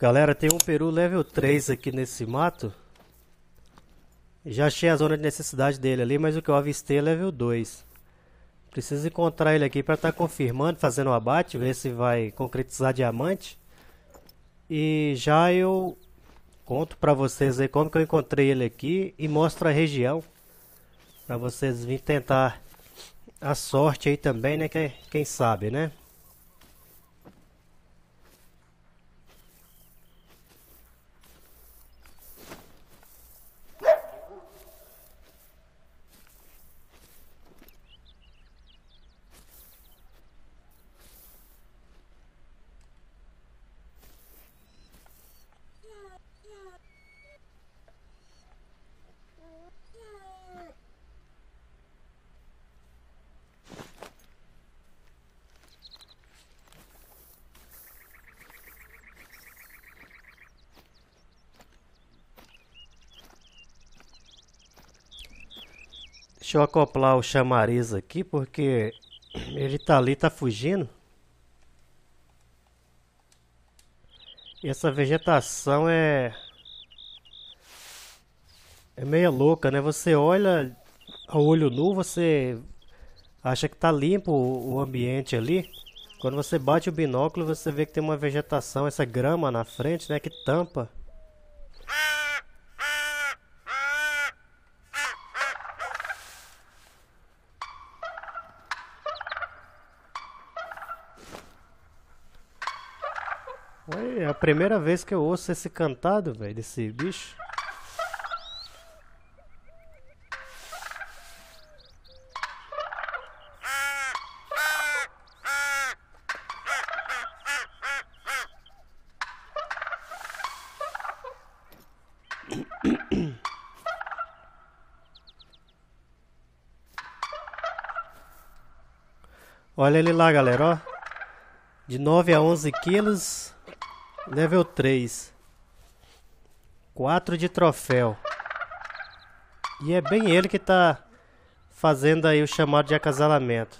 Galera, tem um peru level 3 aqui nesse mato. Já achei a zona de necessidade dele ali, mas o que eu avistei é level 2. Preciso encontrar ele aqui para estar tá confirmando, fazendo o um abate, ver se vai concretizar diamante. E já eu conto para vocês aí como que eu encontrei ele aqui e mostro a região. Para vocês virem tentar a sorte aí também, né? É, quem sabe, né? Deixa eu acoplar o chamariz aqui, porque ele tá ali, tá fugindo. E essa vegetação é... É meio louca, né? Você olha a olho nu, você acha que tá limpo o ambiente ali. Quando você bate o binóculo, você vê que tem uma vegetação, essa grama na frente, né? Que tampa. É a primeira vez que eu ouço esse cantado, velho, desse bicho. Olha ele lá, galera, ó. De 9 a 11 quilos. Level 3. 4 de troféu. E é bem ele que tá fazendo aí o chamado de acasalamento.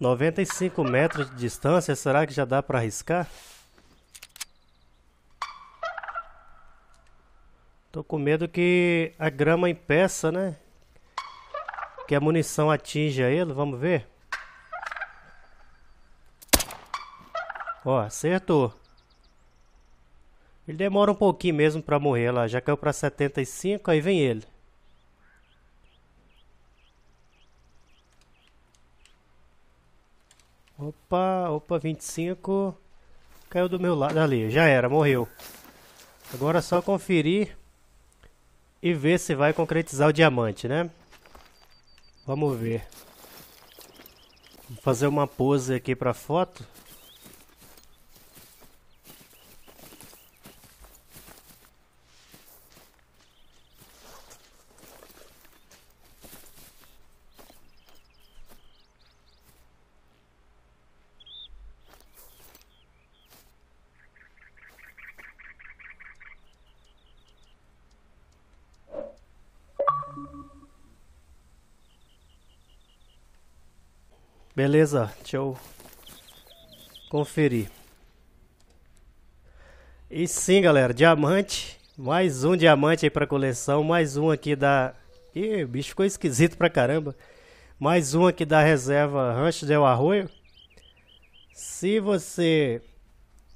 95 metros de distância, será que já dá para arriscar? Tô com medo que a grama impeça, né? Que a munição atinja ele, vamos ver. Ó, acertou. Ele demora um pouquinho mesmo para morrer lá, já caiu para 75, aí vem ele. Opa, opa, 25. Caiu do meu lado ali, já era, morreu. Agora é só conferir e ver se vai concretizar o diamante, né? Vamos ver. Vou fazer uma pose aqui para foto. Beleza, deixa eu conferir. E sim, galera, diamante. Mais um diamante aí pra coleção. Mais um aqui da. Ih, o bicho ficou esquisito pra caramba. Mais um aqui da reserva Rancho Del Arroio. Se você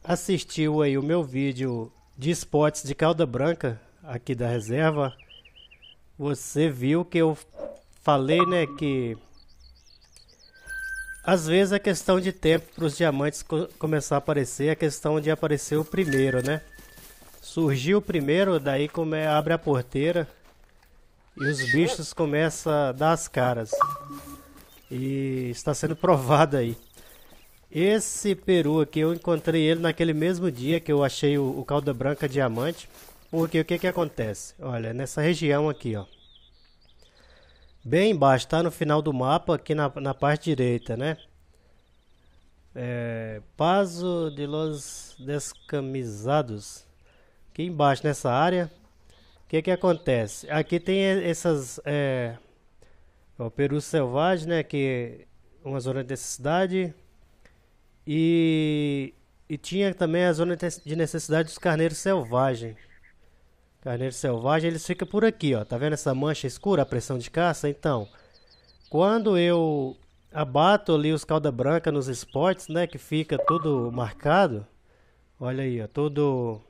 assistiu aí o meu vídeo de esportes de calda branca aqui da reserva, você viu que eu falei, né, que às vezes é questão de tempo para os diamantes co começar a aparecer, é questão de aparecer o primeiro, né? Surgiu o primeiro, daí come abre a porteira e os bichos começam a dar as caras. E está sendo provado aí. Esse peru aqui, eu encontrei ele naquele mesmo dia que eu achei o, o calda branca diamante. Porque o que que acontece? Olha, nessa região aqui, ó bem embaixo, tá no final do mapa, aqui na, na parte direita, né? É, Paso de los Descamisados. Aqui embaixo, nessa área, o que que acontece? Aqui tem essas... É, é, o Peru Selvagem, né? Que é uma zona de necessidade. E, e tinha também a zona de necessidade dos carneiros selvagens. Carneiro selvagem, eles ficam por aqui, ó. Tá vendo essa mancha escura, a pressão de caça? Então, quando eu abato ali os calda branca nos esportes, né, que fica tudo marcado, olha aí, ó, tudo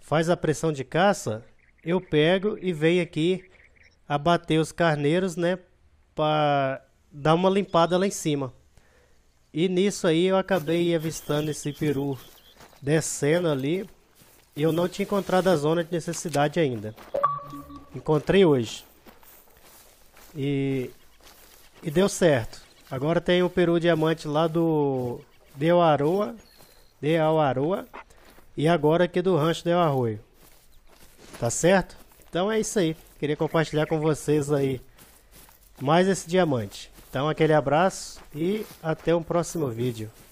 faz a pressão de caça, eu pego e venho aqui abater os carneiros, né, para dar uma limpada lá em cima. E nisso aí eu acabei avistando esse peru descendo ali eu não tinha encontrado a zona de necessidade ainda. Encontrei hoje. E, e deu certo. Agora tem o peru diamante lá do Deu Aroa, De Aroa e agora aqui do Rancho Del Arroio. Tá certo? Então é isso aí. Queria compartilhar com vocês aí mais esse diamante. Então aquele abraço e até um próximo vídeo.